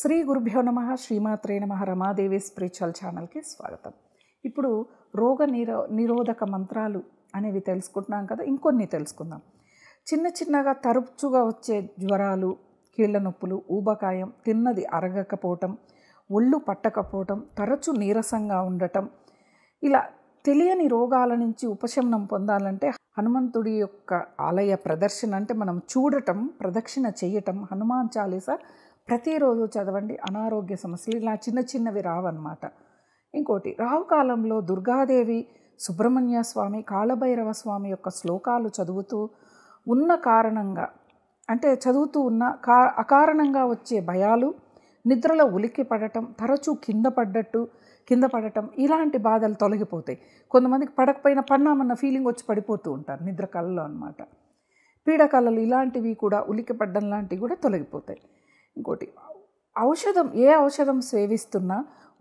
శ్రీ గురుభ్యో నమ శ్రీమాత్రే నమ రమాదేవి స్పిరిచువల్ ఛానల్కి స్వాగతం ఇప్పుడు రోగ నిరో నిరోధక మంత్రాలు అనేవి తెలుసుకుంటున్నాం కదా ఇంకొన్ని తెలుసుకుందాం చిన్న చిన్నగా తరచుగా వచ్చే జ్వరాలు కీళ్ళ నొప్పులు ఊబకాయం తిన్నది అరగకపోవటం ఒళ్ళు పట్టకపోవటం తరచు నీరసంగా ఉండటం ఇలా తెలియని రోగాల నుంచి ఉపశమనం పొందాలంటే హనుమంతుడి యొక్క ఆలయ ప్రదర్శన అంటే మనం చూడటం ప్రదక్షిణ చేయటం హనుమాన్ చాలీస ప్రతిరోజు చదవండి అనారోగ్య సమస్యలు ఇలా చిన్న చిన్నవి రావన్నమాట ఇంకోటి రావు కాలంలో దుర్గాదేవి సుబ్రహ్మణ్య స్వామి కాళభైరవ స్వామి యొక్క శ్లోకాలు చదువుతూ ఉన్న కారణంగా అంటే చదువుతూ ఉన్న కా అకారణంగా వచ్చే భయాలు నిద్రలో ఉలిక్కి పడటం తరచూ కింద పడ్డట్టు కింద పడటం ఇలాంటి బాధలు తొలగిపోతాయి కొంతమందికి పడకపోయినా పన్నామన్న ఫీలింగ్ వచ్చి పడిపోతూ ఉంటారు నిద్ర కళలో అనమాట పీడకళలు ఇలాంటివి కూడా ఉలిక్కి పడ్డం లాంటివి కూడా తొలగిపోతాయి ఇంకోటి ఔషధం ఏ ఔషధం సేవిస్తున్నా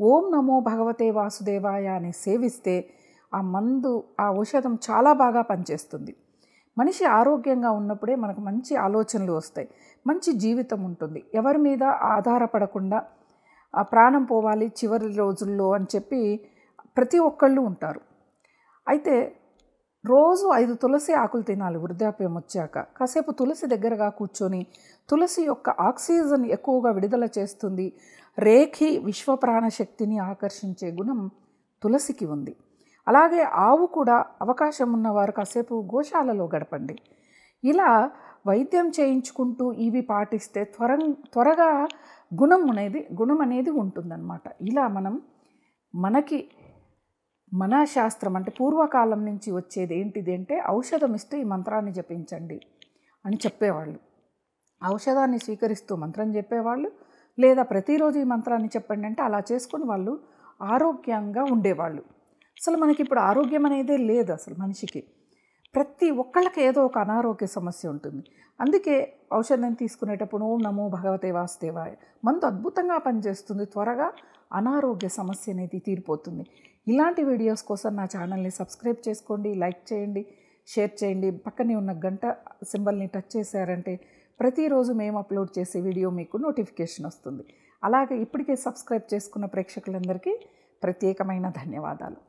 ఓం నమో భగవతే వాసుదేవాయ అని సేవిస్తే ఆ మందు ఆ ఔషధం చాలా బాగా పనిచేస్తుంది మనిషి ఆరోగ్యంగా ఉన్నప్పుడే మనకు మంచి ఆలోచనలు వస్తాయి మంచి జీవితం ఉంటుంది ఎవరి మీద ఆధారపడకుండా ఆ ప్రాణం పోవాలి చివరి రోజుల్లో అని చెప్పి ప్రతి ఒక్కళ్ళు ఉంటారు అయితే రోజు ఐదు తులసి ఆకులు తినాలి వృద్ధాప్యం వచ్చాక కాసేపు తులసి దగ్గరగా కూర్చొని తులసి యొక్క ఆక్సిజన్ ఎక్కువగా విడుదల చేస్తుంది రేఖి విశ్వ ప్రాణశక్తిని ఆకర్షించే గుణం తులసికి ఉంది అలాగే ఆవు కూడా అవకాశం ఉన్నవారు కాసేపు గోశాలలో గడపండి ఇలా వైద్యం చేయించుకుంటూ ఇవి పాటిస్తే త్వర త్వరగా గుణం అనేది గుణం అనేది ఉంటుందన్నమాట ఇలా మనం మనకి మన శాస్త్రం అంటే పూర్వకాలం నుంచి వచ్చేది ఏంటిది అంటే ఔషధం ఇస్తే ఈ మంత్రాన్ని జపించండి అని చెప్పేవాళ్ళు ఔషధాన్ని స్వీకరిస్తూ మంత్రం చెప్పేవాళ్ళు లేదా ప్రతిరోజు ఈ మంత్రాన్ని చెప్పండి అంటే అలా చేసుకుని వాళ్ళు ఆరోగ్యంగా ఉండేవాళ్ళు అసలు మనకి ఇప్పుడు ఆరోగ్యం అనేదే లేదు అసలు మనిషికి ప్రతి ఒక్కళ్ళకి ఏదో ఒక అనారోగ్య సమస్య ఉంటుంది అందుకే ఔషధం తీసుకునేటప్పుడు ఓం నమో భగవతే వాసుదేవాయ మందు అద్భుతంగా పనిచేస్తుంది త్వరగా అనారోగ్య సమస్య అనేది తీరిపోతుంది ఇలాంటి వీడియోస్ కోసం నా ఛానల్ని సబ్స్క్రైబ్ చేసుకోండి లైక్ చేయండి షేర్ చేయండి పక్కనే ఉన్న గంట సింబల్ని టచ్ చేశారంటే ప్రతిరోజు మేము అప్లోడ్ చేసే వీడియో మీకు నోటిఫికేషన్ వస్తుంది అలాగే ఇప్పటికే సబ్స్క్రైబ్ చేసుకున్న ప్రేక్షకులందరికీ ప్రత్యేకమైన ధన్యవాదాలు